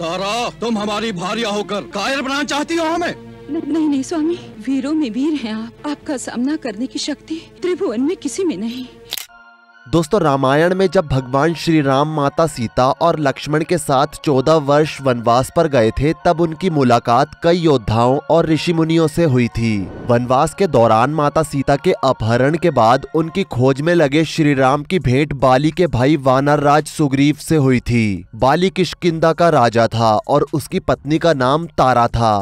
तारा तुम हमारी भारिया होकर कायर बनाना चाहती हो हमें नहीं नहीं स्वामी वीरों में वीर हैं आप आपका सामना करने की शक्ति त्रिभुवन में किसी में नहीं दोस्तों रामायण में जब भगवान श्री राम माता सीता और लक्ष्मण के साथ चौदह वर्ष वनवास पर गए थे तब उनकी मुलाकात कई योद्धाओं और ऋषि मुनियों से हुई थी वनवास के दौरान माता सीता के अपहरण के बाद उनकी खोज में लगे श्री राम की भेंट बाली के भाई वानर राज सुग्रीव से हुई थी बाली किशकिंदा का राजा था और उसकी पत्नी का नाम तारा था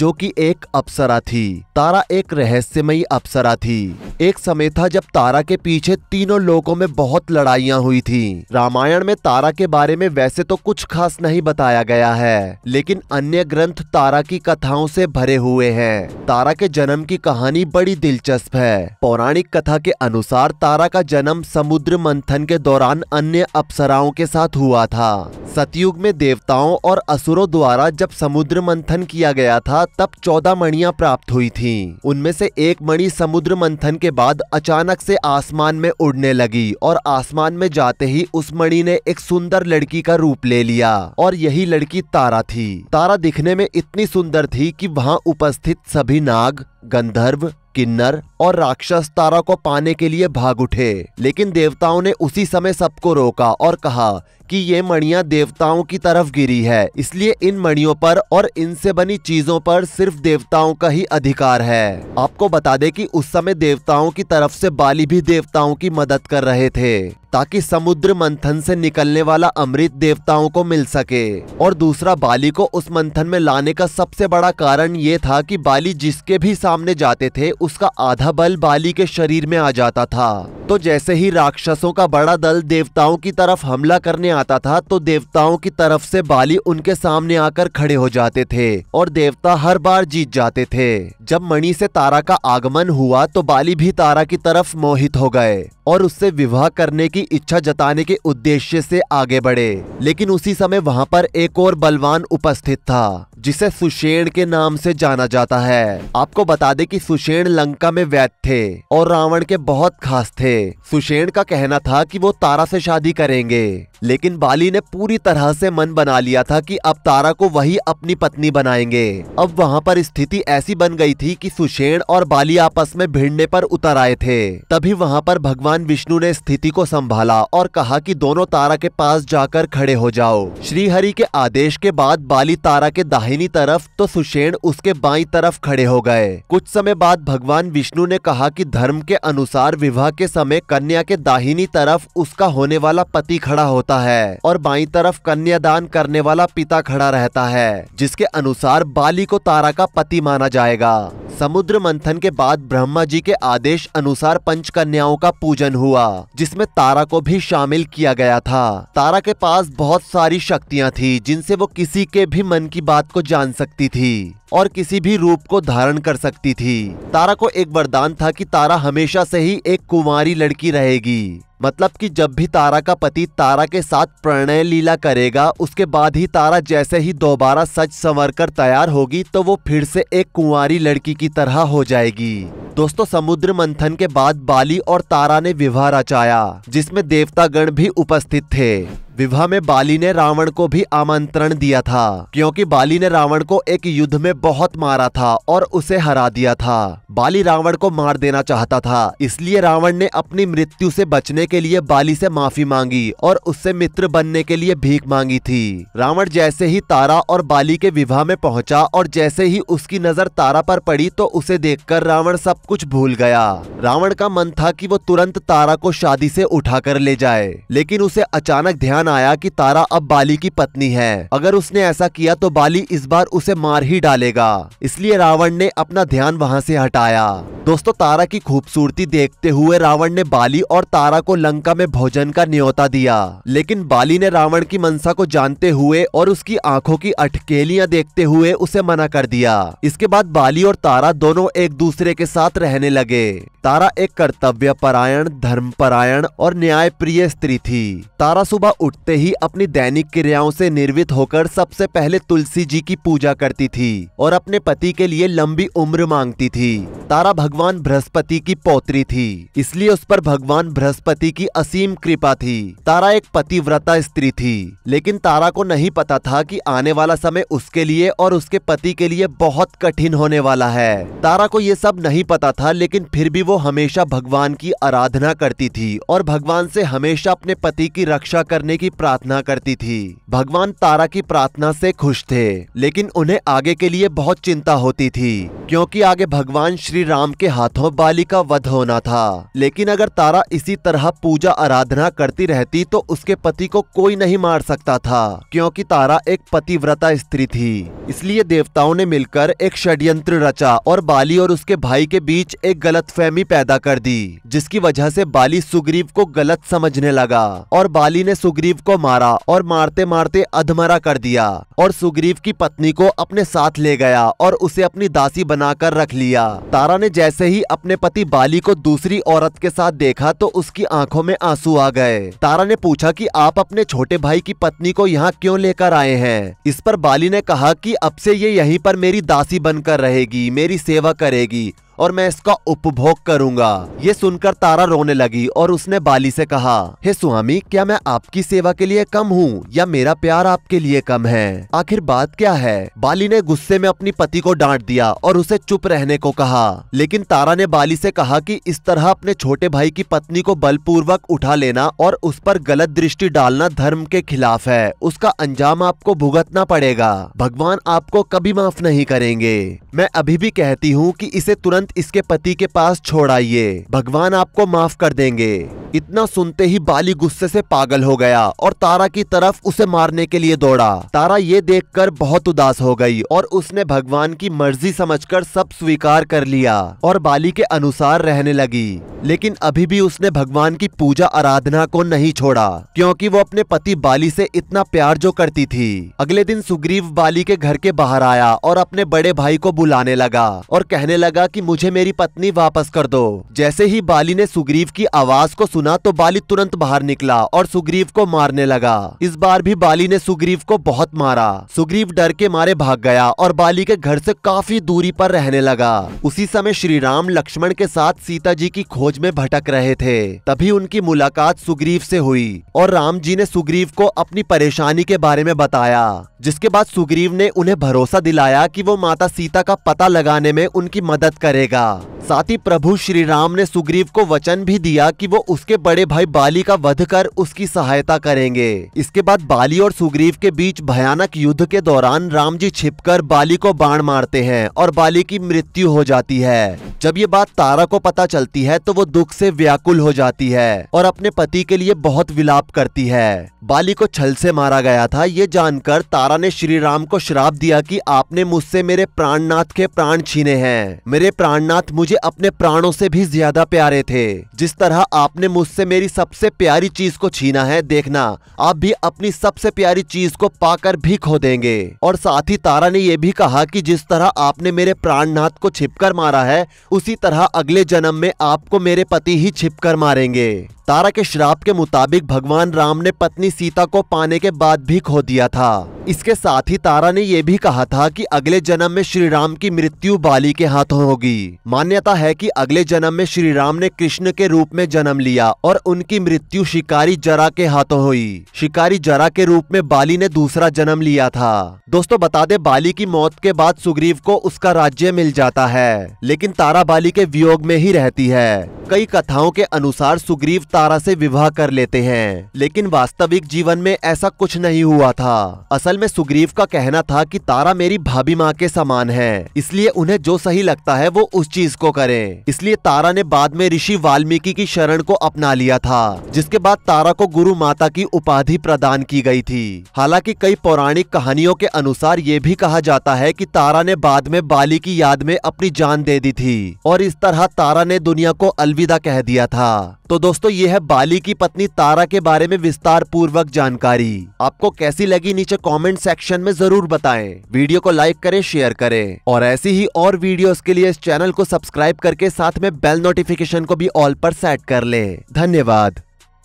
जो कि एक अप्सरा थी तारा एक रहस्यमयी अप्सरा थी एक समय था जब तारा के पीछे तीनों लोगों में बहुत लड़ाइया हुई थी रामायण में तारा के बारे में वैसे तो कुछ खास नहीं बताया गया है लेकिन अन्य ग्रंथ तारा की कथाओं से भरे हुए हैं तारा के जन्म की कहानी बड़ी दिलचस्प है पौराणिक कथा के अनुसार तारा का जन्म समुद्र मंथन के दौरान अन्य अप्सराओं के साथ हुआ था सतयुग में देवताओं और असुरों द्वारा जब समुद्र मंथन किया गया था तब चौदह मणियाँ प्राप्त हुई थी उनमें से एक मणि समुद्र मंथन के बाद अचानक से आसमान में उड़ने लगी और आसमान में जाते ही उस मणि ने एक सुंदर लड़की का रूप ले लिया और यही लड़की तारा थी तारा दिखने में इतनी सुंदर थी कि वहाँ उपस्थित सभी नाग गंधर्व किन्नर और राक्षस तारा को पाने के लिए भाग उठे लेकिन देवताओं ने उसी समय सबको रोका और कहा कि ये मणिया देवताओं की तरफ गिरी है इसलिए इन मणियों पर और इनसे बनी चीजों पर सिर्फ देवताओं का ही अधिकार है आपको बता दें कि उस समय देवताओं की तरफ से बाली भी देवताओं की मदद कर रहे थे ताकि समुद्र मंथन से निकलने वाला अमृत देवताओं को मिल सके और दूसरा बाली को उस मंथन में लाने का सबसे बड़ा कारण ये था कि बाली जिसके भी सामने जाते थे उसका आधा बल बाली के शरीर में आ जाता था तो जैसे ही राक्षसों का बड़ा दल देवताओं की तरफ हमला करने आता था तो देवताओं की तरफ से बाली उनके सामने आकर खड़े हो जाते थे और देवता हर बार जीत जाते थे जब मणि से तारा का आगमन हुआ तो बाली भी तारा की तरफ मोहित हो गए और उससे विवाह करने की इच्छा जताने के उद्देश्य से आगे बढ़े लेकिन उसी समय वहाँ पर एक और बलवान उपस्थित था जिसे सुषेण के नाम से जाना जाता है आपको बता दें कि सुषेण लंका में वैध थे और रावण के बहुत खास थे सुषेण का कहना था कि वो तारा से शादी करेंगे लेकिन बाली ने पूरी तरह से मन बना लिया था कि अब तारा को वही अपनी पत्नी बनाएंगे अब वहाँ पर स्थिति ऐसी बन गई थी कि सुषेण और बाली आपस में भिड़ने पर उतर आए थे तभी वहाँ पर भगवान विष्णु ने स्थिति को संभाला और कहा कि दोनों तारा के पास जाकर खड़े हो जाओ श्रीहरि के आदेश के बाद बाली तारा के दाहे दाहिनी तरफ तो सुषेण उसके बाई तरफ खड़े हो गए कुछ समय बाद भगवान विष्णु ने कहा कि धर्म के अनुसार विवाह के समय कन्या के दाहिनी तरफ उसका होने वाला पति खड़ा होता है और बाई तरफ कन्यादान करने वाला पिता खड़ा रहता है जिसके अनुसार बाली को तारा का पति माना जाएगा समुद्र मंथन के बाद ब्रह्मा जी के आदेश अनुसार पंच कन्याओं का पूजन हुआ जिसमें तारा को भी शामिल किया गया था तारा के पास बहुत सारी शक्तियाँ थी जिनसे वो किसी के भी मन की बात को जान सकती थी और किसी भी रूप को धारण कर सकती थी तारा को एक वरदान था कि तारा हमेशा से ही एक कुमारी लड़की रहेगी मतलब कि जब भी तारा का पति तारा के साथ प्रणय लीला करेगा उसके बाद ही तारा जैसे ही दोबारा सच संवर कर तैयार होगी तो वो फिर से एक कुंवारी लड़की की तरह हो जाएगी दोस्तों समुद्र मंथन के बाद बाली और तारा ने विवाह रचाया जिसमें देवतागण भी उपस्थित थे विवाह में बाली ने रावण को भी आमंत्रण दिया था क्योंकि बाली ने रावण को एक युद्ध में बहुत मारा था और उसे हरा दिया था बाली रावण को मार देना चाहता था इसलिए रावण ने अपनी मृत्यु से बचने के लिए बाली से माफी मांगी और उससे मित्र बनने के लिए भीख मांगी थी रावण जैसे ही तारा और बाली के विवाह में पहुंचा और जैसे ही उसकी नजर तारा पर पड़ी तो उसे देख रावण सब कुछ भूल गया रावण का मन था की वो तुरंत तारा को शादी से उठा ले जाए लेकिन उसे अचानक ध्यान ध्यान आया कि तारा अब बाली की पत्नी है अगर उसने ऐसा किया तो बाली इस बार उसे मार ही डालेगा इसलिए रावण ने अपना ध्यान वहाँ से हटाया दोस्तों तारा की खूबसूरती देखते हुए रावण ने बाली और तारा को लंका में भोजन का न्योता दिया लेकिन बाली ने रावण की मंशा को जानते हुए और उसकी आंखों की अटकेलियां देखते हुए उसे मना कर दिया इसके बाद बाली और तारा दोनों एक दूसरे के साथ रहने लगे तारा एक कर्तव्य परायण धर्म परायण और न्याय प्रिय स्त्री थी तारा सुबह उठते ही अपनी दैनिक क्रियाओं से निर्वित होकर सबसे पहले तुलसी जी की पूजा करती थी और अपने पति के लिए लंबी उम्र मांगती थी तारा भग भगवान बृहस्पति की पौत्री थी इसलिए उस पर भगवान बृहस्पति की असीम कृपा थी तारा एक पतिव्रता स्त्री थी लेकिन तारा को नहीं पता था कि आने वाला समय उसके लिए और उसके पति के लिए बहुत कठिन होने वाला है तारा को ये सब नहीं पता था लेकिन फिर भी वो हमेशा भगवान की आराधना करती थी और भगवान से हमेशा अपने पति की रक्षा करने की प्रार्थना करती थी भगवान तारा की प्रार्थना से खुश थे लेकिन उन्हें आगे के लिए बहुत चिंता होती थी क्योंकि आगे भगवान श्री राम के हाथों बाली का वध होना था लेकिन अगर तारा इसी तरह पूजा आराधना करती रहती तो उसके पति को कोई नहीं मार सकता था क्योंकि तारा एक पतिव्रता स्त्री थी इसलिए देवताओं ने मिलकर एक षड्यंत्र रचा और बाली और उसके भाई के बीच एक फहमी पैदा कर दी जिसकी वजह से बाली सुग्रीव को गलत समझने लगा और बाली ने सुग्रीव को मारा और मारते मारते अधमरा कर दिया और सुग्रीव की पत्नी को अपने साथ ले गया और उसे अपनी दासी बनाकर रख लिया तारा ने जैसे जैसे ही अपने पति बाली को दूसरी औरत के साथ देखा तो उसकी आंखों में आंसू आ गए तारा ने पूछा कि आप अपने छोटे भाई की पत्नी को यहाँ क्यों लेकर आए हैं इस पर बाली ने कहा कि अब से ये यहीं पर मेरी दासी बनकर रहेगी मेरी सेवा करेगी और मैं इसका उपभोग करूंगा ये सुनकर तारा रोने लगी और उसने बाली से कहा हे स्वामी क्या मैं आपकी सेवा के लिए कम हूँ या मेरा प्यार आपके लिए कम है आखिर बात क्या है बाली ने गुस्से में अपनी पति को डांट दिया और उसे चुप रहने को कहा लेकिन तारा ने बाली से कहा कि इस तरह अपने छोटे भाई की पत्नी को बलपूर्वक उठा लेना और उस पर गलत दृष्टि डालना धर्म के खिलाफ है उसका अंजाम आपको भुगतना पड़ेगा भगवान आपको कभी माफ नहीं करेंगे मैं अभी भी कहती हूँ कि इसे तुरंत इसके पति के पास छोड़ आइए भगवान आपको माफ कर देंगे इतना सुनते ही बाली गुस्से से पागल हो गया और तारा की तरफ उसे मारने के लिए दौड़ा तारा ये देखकर बहुत उदास हो गई और उसने भगवान की मर्जी समझकर सब स्वीकार कर लिया और बाली के अनुसार रहने लगी लेकिन अभी भी उसने भगवान की पूजा आराधना को नहीं छोड़ा क्योंकि वो अपने पति बाली से इतना प्यार जो करती थी अगले दिन सुग्रीव बाली के घर के बाहर आया और अपने बड़े भाई को बुलाने लगा और कहने लगा कि मुझे मेरी पत्नी वापस कर दो जैसे ही बाली ने सुग्रीव की आवाज को सुना तो बाली तुरंत बाहर निकला और सुग्रीव को मारने लगा इस बार भी बाली ने सुग्रीव को बहुत मारा सुग्रीव डर के मारे भाग गया और बाली के घर से काफी दूरी पर रहने लगा उसी समय श्री राम लक्ष्मण के साथ सीता जी की खोज में भटक रहे थे तभी उनकी मुलाकात सुग्रीव से हुई और राम जी ने सुग्रीव को अपनी परेशानी के बारे में बताया जिसके बाद सुग्रीव ने उन्हें भरोसा दिलाया कि वो माता सीता का पता लगाने में उनकी मदद करे करेगा साथ ही प्रभु श्री राम ने सुग्रीव को वचन भी दिया कि वो उसके बड़े भाई बाली का वध कर उसकी सहायता करेंगे इसके बाद बाली और सुग्रीव के बीच भयानक युद्ध के दौरान राम जी छिप बाली को बाण मारते हैं और बाली की मृत्यु हो जाती है जब ये बात तारा को पता चलती है तो वो दुख से व्याकुल हो जाती है और अपने पति के लिए बहुत विलाप करती है बाली को छल से मारा गया था ये जानकर तारा ने श्री राम को श्राप दिया कि आपने मुझसे मेरे प्राणनाथ के प्राण छीने हैं मेरे प्राण प्राणनाथ मुझे अपने प्राणों से भी ज्यादा प्यारे थे जिस तरह आपने मुझसे मेरी सबसे प्यारी चीज को छीना है देखना आप भी अपनी सबसे प्यारी चीज को पाकर भी खो देंगे और साथ ही तारा ने यह भी कहा कि जिस तरह आपने मेरे प्राणनाथ को छिपकर मारा है उसी तरह अगले जन्म में आपको मेरे पति ही छिपकर मारेंगे तारा के श्राप के मुताबिक भगवान राम ने पत्नी सीता को पाने के बाद भी खो दिया था इसके साथ ही तारा ने यह भी कहा था कि अगले जन्म में श्री राम की मृत्यु बाली के हाथों होगी थी मान्यता है कि अगले जन्म में श्री राम ने कृष्ण के रूप में जन्म लिया और उनकी मृत्यु शिकारी जरा के हाथों हुई शिकारी जरा के रूप में बाली ने दूसरा जन्म लिया था दोस्तों बता दे बाली की मौत के बाद सुग्रीव को उसका राज्य मिल जाता है लेकिन तारा बाली के वियोग में ही रहती है कई कथाओं के अनुसार सुग्रीव तारा से विवाह कर लेते हैं लेकिन वास्तविक जीवन में ऐसा कुछ नहीं हुआ था असल में सुग्रीव का कहना था कि तारा मेरी भाभी माँ के समान है इसलिए उन्हें जो सही लगता है वो उस चीज को करें इसलिए तारा ने बाद में ऋषि वाल्मीकि की शरण को अपना लिया था जिसके बाद तारा को गुरु माता की उपाधि प्रदान की गई थी हालांकि कई पौराणिक कहानियों के अनुसार ये भी कहा जाता है कि तारा ने बाद में बाली की याद में अपनी जान दे दी थी और इस तरह तारा ने दुनिया को अलविदा कह दिया था तो दोस्तों ये है बाली की पत्नी तारा के बारे में विस्तार पूर्वक जानकारी आपको कैसी लगी नीचे कमेंट सेक्शन में जरूर बताएं वीडियो को लाइक करें शेयर करें और ऐसी ही और वीडियोस के लिए इस चैनल चैनल को सब्सक्राइब करके साथ में बेल नोटिफिकेशन को भी ऑल पर सेट कर ले धन्यवाद